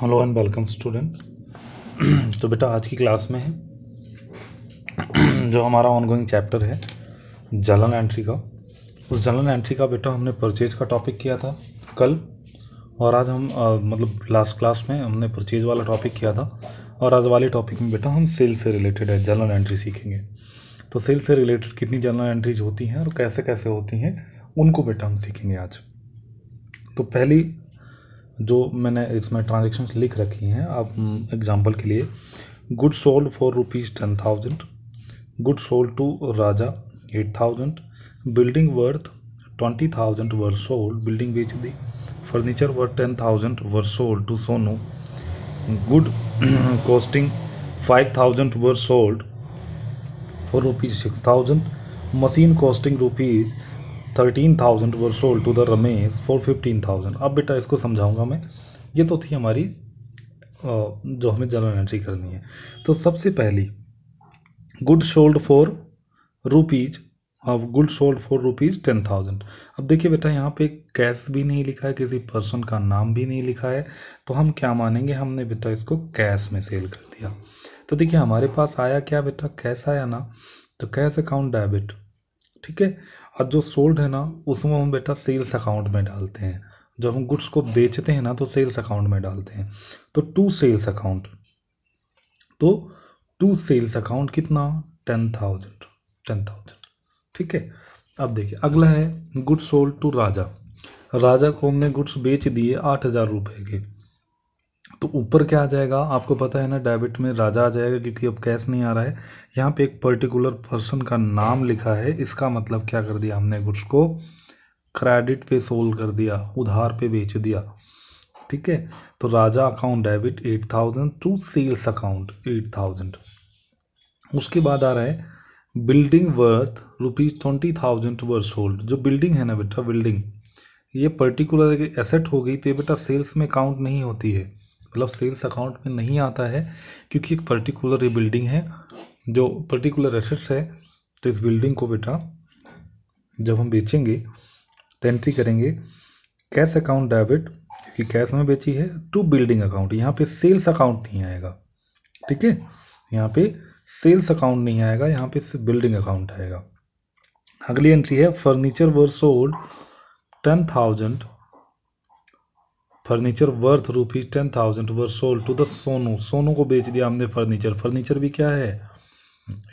hello and welcome student तो बेटा आज की क्लास में है जो हमारा ऑनगोइंग चैप्टर है जलन एंट्री का उस जलन एंट्री का बेटा हमने परचेज का टॉपिक किया था कल और आज हम आ, मतलब लास्ट क्लास में हमने परचेज वाला टॉपिक किया था और आज वाले टॉपिक में बेटा हम सेल से रिलेटेड है जलन एंट्री सीखेंगे तो सेल से रिलेटेड कितनी जर्नल एंट्रीज होती हैं और कैसे कैसे होती हैं उनको बेटा हम सीखेंगे आज तो पहली जो मैंने इसमें ट्रांजेक्शन लिख रखी हैं आप एग्जाम्पल के लिए good sold for rupees ten thousand good sold to Raja eight thousand building worth twenty thousand were sold building बेच दी furniture worth ten thousand were sold to Sonu good costing five thousand were sold for rupees six thousand machine costing rupees thirteen thousand were sold to the Ramesh for fifteen thousand अब बेटा इसको समझाऊंगा मैं ये तो थी हमारी जो हमें जनरल एंट्री करनी है तो सबसे पहली गुड सोल्ड फॉर रुपीज अब good sold for rupees ten thousand अब देखिए बेटा यहाँ पे कैश भी नहीं लिखा है किसी पर्सन का नाम भी नहीं लिखा है तो हम क्या मानेंगे हमने बेटा इसको कैश में सेल कर दिया तो देखिए हमारे पास आया क्या बेटा कैश आया ना तो कैश अकाउंट डेबिट ठीक है और जो सोल्ड है ना उसमें हम बेटा सेल्स अकाउंट में डालते हैं जब हम गुड्स को बेचते हैं ना तो सेल्स अकाउंट में डालते हैं तो टू सेल्स अकाउंट तो टू सेल्स अकाउंट कितना टेन थाउजेंड टेन थाउजेंड ठीक है अब देखिए अगला है goods sold to Raja Raja को हमने गुड्स बेच दिए आठ हज़ार रुपये के तो ऊपर क्या आ जाएगा आपको पता है ना डेबिट में राजा आ जाएगा क्योंकि अब कैश नहीं आ रहा है यहाँ पे एक पर्टिकुलर पर्सन का नाम लिखा है इसका मतलब क्या कर दिया हमने गुड्स को क्रेडिट पे सोल्ड कर दिया उधार पे बेच दिया ठीक है तो Raja account debit eight thousand to sales account eight thousand उसके बाद आ रहा है building worth rupees twenty thousand were sold जो बिल्डिंग है ना बेटा बिल्डिंग ये पर्टिकुलर एसेट हो गई तो ये बेटा सेल्स में काउंट नहीं होती है मतलब सेल्स अकाउंट में नहीं आता है क्योंकि एक पर्टिकुलर ये बिल्डिंग है जो पर्टिकुलर एसेट्स है तो इस बिल्डिंग को बेटा जब हम बेचेंगे तो एंट्री करेंगे कैश अकाउंट डेबिट क्योंकि कैश में बेची है टू बिल्डिंग अकाउंट यहाँ पे सेल्स अकाउंट नहीं आएगा ठीक है यहाँ पे सेल्स अकाउंट नहीं आएगा यहाँ पे सिर्फ बिल्डिंग अकाउंट आएगा अगली एंट्री है furniture were sold ten thousand furniture worth rupees ten thousand were sold to the Sonu Sonu को बेच दिया हमने फर्नीचर फर्नीचर भी क्या है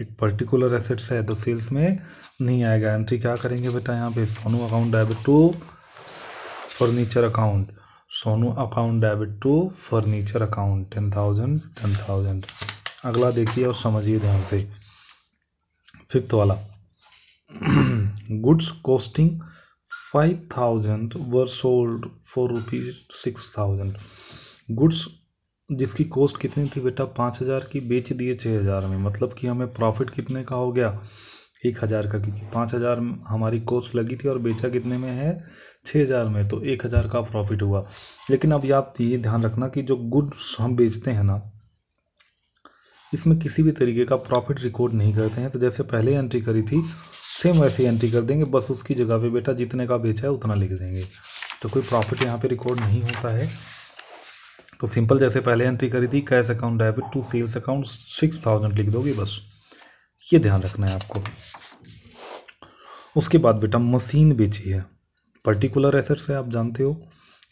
एक पर्टिकुलर एसेट्स है तो सेल्स में नहीं आएगा एंट्री क्या करेंगे बेटा यहाँ पे Sonu account debit to furniture account Sonu account debit to furniture account ten thousand ten thousand अगला देखिए और समझिए ध्यान से फिफ्थ वाला goods costing thousand were sold for rupees six thousand goods जिसकी कॉस्ट कितनी थी बेटा पाँच हज़ार की बेच दिए छः हज़ार में मतलब कि हमें प्रॉफिट कितने का हो गया एक हज़ार का क्योंकि पाँच हज़ार हमारी कॉस्ट लगी थी और बेचा कितने में है छः हज़ार में तो एक हज़ार का प्रॉफिट हुआ लेकिन अब आप ये ध्यान रखना कि जो गुड्स हम बेचते हैं ना इसमें किसी भी तरीके का प्रॉफिट रिकॉर्ड नहीं करते हैं तो जैसे पहले एंट्री करी थी सेम वैसे ही एंट्री कर देंगे बस उसकी जगह पे बेटा जितने का बेचा है उतना लिख देंगे तो कोई प्रॉफिट यहाँ पे रिकॉर्ड नहीं होता है तो सिंपल जैसे पहले एंट्री करी थी cash account debit to sales account six thousand लिख दोगे बस ये ध्यान रखना है आपको उसके बाद बेटा मशीन बेची है पर्टिकुलर एसेट्स है आप जानते हो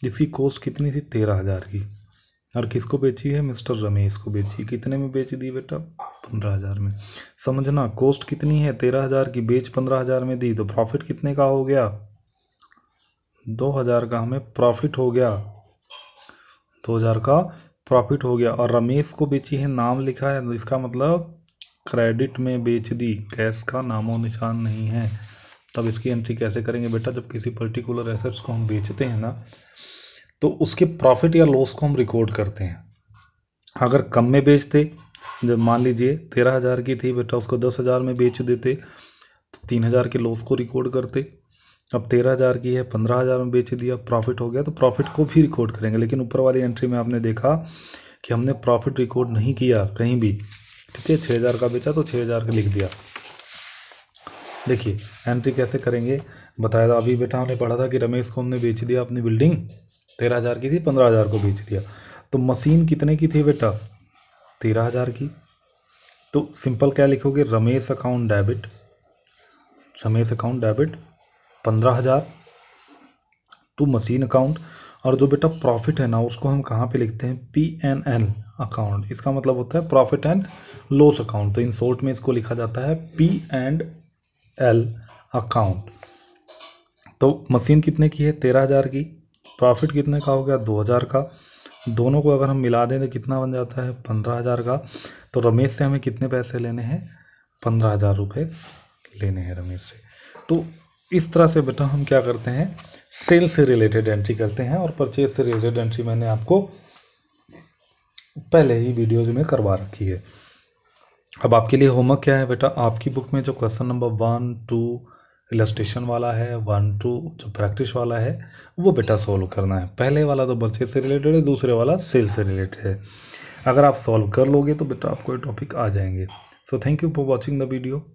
जिसकी कॉस्ट कितनी थी तेरह हज़ार की और किसको बेची है मिस्टर रमेश को बेची कितने में बेच दी बेटा पंद्रह हज़ार में समझना कॉस्ट कितनी है तेरह हज़ार की बेच पंद्रह हज़ार में दी तो प्रॉफिट कितने का हो गया दो हज़ार का हमें प्रॉफिट हो गया दो हज़ार का प्रॉफिट हो गया और रमेश को बेची है नाम लिखा है तो इसका मतलब क्रेडिट में बेच दी कैश का नामो निशान नहीं है तब इसकी एंट्री कैसे करेंगे बेटा जब किसी पर्टिकुलर एसेट्स को हम बेचते हैं ना तो उसके प्रॉफिट या लॉस को हम रिकॉर्ड करते हैं अगर कम में बेचते जब मान लीजिए तेरह हज़ार की थी बेटा उसको दस हज़ार में बेच देते तो तीन हज़ार के लॉस को रिकॉर्ड करते अब तेरह हज़ार की है पंद्रह हज़ार में बेच दिया प्रॉफिट हो गया तो प्रॉफिट को भी रिकॉर्ड करेंगे लेकिन ऊपर वाली एंट्री में आपने देखा कि हमने प्रॉफिट रिकॉर्ड नहीं किया कहीं भी ठीक है छः हज़ार का बेचा तो छः हज़ार का लिख दिया देखिए एंट्री कैसे करेंगे बताया था अभी बेटा हमने पढ़ा था कि रमेश को हमने बेच दिया अपनी बिल्डिंग तेरह हज़ार की थी पंद्रह हज़ार को बेच दिया तो मशीन कितने की थी बेटा तेरह हज़ार की तो सिंपल क्या लिखोगे Ramesh account debit Ramesh account debit पंद्रह हज़ार टू तो मशीन अकाउंट और जो बेटा प्रॉफिट है ना उसको हम कहाँ पे लिखते हैं पी एन एल अकाउंट इसका मतलब होता है प्रॉफिट एंड लॉस अकाउंट तो इन शॉर्ट में इसको लिखा जाता है पी एंड एल अकाउंट तो मशीन कितने की है तेरह हज़ार की प्रॉफिट कितने का हो गया दो हज़ार का दोनों को अगर हम मिला दें तो कितना बन जाता है पंद्रह हज़ार का तो रमेश से हमें कितने पैसे लेने हैं पंद्रह हज़ार रुपये लेने हैं रमेश से तो इस तरह से बेटा हम क्या करते हैं सेल से रिलेटेड एंट्री करते हैं और परचेज से रिलेटेड एंट्री मैंने आपको पहले ही वीडियोज में करवा रखी है अब आपके लिए होमवर्क क्या है बेटा आपकी बुक में जो question number one two illustration वाला है वन टू जो प्रैक्टिस वाला है वो बेटा सॉल्व करना है पहले वाला तो बच्चे से रिलेटेड है दूसरे वाला सेल से रिलेटेड है अगर आप सॉल्व कर लोगे तो बेटा आपको ये टॉपिक आ जाएंगे so thank you for watching the video